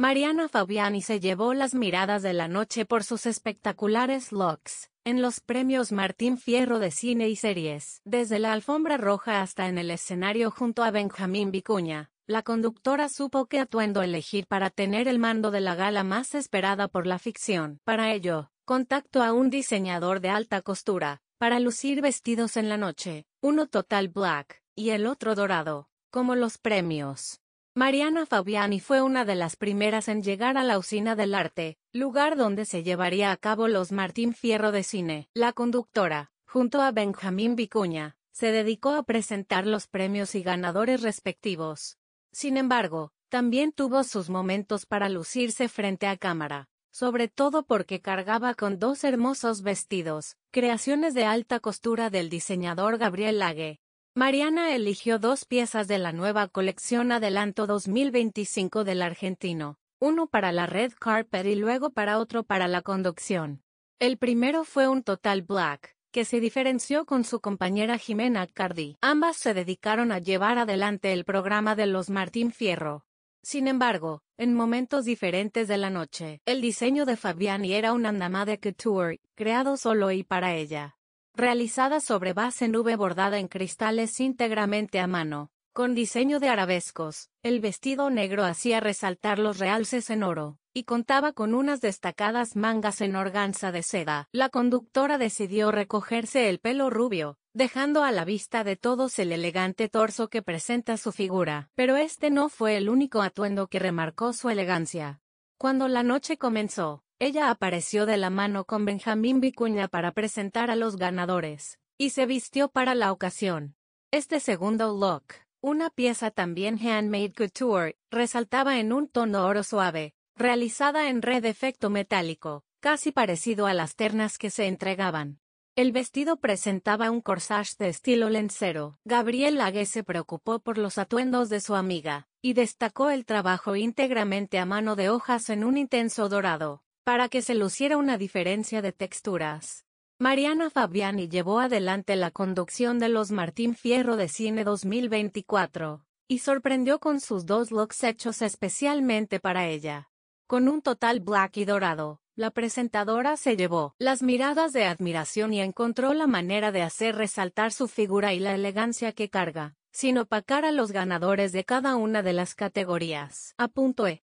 Mariana Fabiani se llevó las miradas de la noche por sus espectaculares looks, en los premios Martín Fierro de Cine y Series. Desde la alfombra roja hasta en el escenario junto a Benjamín Vicuña, la conductora supo qué atuendo elegir para tener el mando de la gala más esperada por la ficción. Para ello, contactó a un diseñador de alta costura, para lucir vestidos en la noche, uno total black, y el otro dorado, como los premios. Mariana Fabiani fue una de las primeras en llegar a la Usina del Arte, lugar donde se llevaría a cabo los Martín Fierro de Cine. La conductora, junto a Benjamín Vicuña, se dedicó a presentar los premios y ganadores respectivos. Sin embargo, también tuvo sus momentos para lucirse frente a cámara, sobre todo porque cargaba con dos hermosos vestidos, creaciones de alta costura del diseñador Gabriel Lague, Mariana eligió dos piezas de la nueva colección Adelanto 2025 del argentino, uno para la red carpet y luego para otro para la conducción. El primero fue un total black, que se diferenció con su compañera Jimena Cardi. Ambas se dedicaron a llevar adelante el programa de los Martín Fierro. Sin embargo, en momentos diferentes de la noche, el diseño de Fabiani era un andamá de couture, creado solo y para ella realizada sobre base nube bordada en cristales íntegramente a mano, con diseño de arabescos. El vestido negro hacía resaltar los realces en oro, y contaba con unas destacadas mangas en organza de seda. La conductora decidió recogerse el pelo rubio, dejando a la vista de todos el elegante torso que presenta su figura. Pero este no fue el único atuendo que remarcó su elegancia. Cuando la noche comenzó, ella apareció de la mano con Benjamín Vicuña para presentar a los ganadores, y se vistió para la ocasión. Este segundo look, una pieza también handmade couture, resaltaba en un tono oro suave, realizada en red efecto metálico, casi parecido a las ternas que se entregaban. El vestido presentaba un corsage de estilo lencero. Gabriel Lague se preocupó por los atuendos de su amiga, y destacó el trabajo íntegramente a mano de hojas en un intenso dorado para que se luciera una diferencia de texturas. Mariana Fabiani llevó adelante la conducción de los Martín Fierro de Cine 2024, y sorprendió con sus dos looks hechos especialmente para ella. Con un total black y dorado, la presentadora se llevó las miradas de admiración y encontró la manera de hacer resaltar su figura y la elegancia que carga, sin opacar a los ganadores de cada una de las categorías. punto E.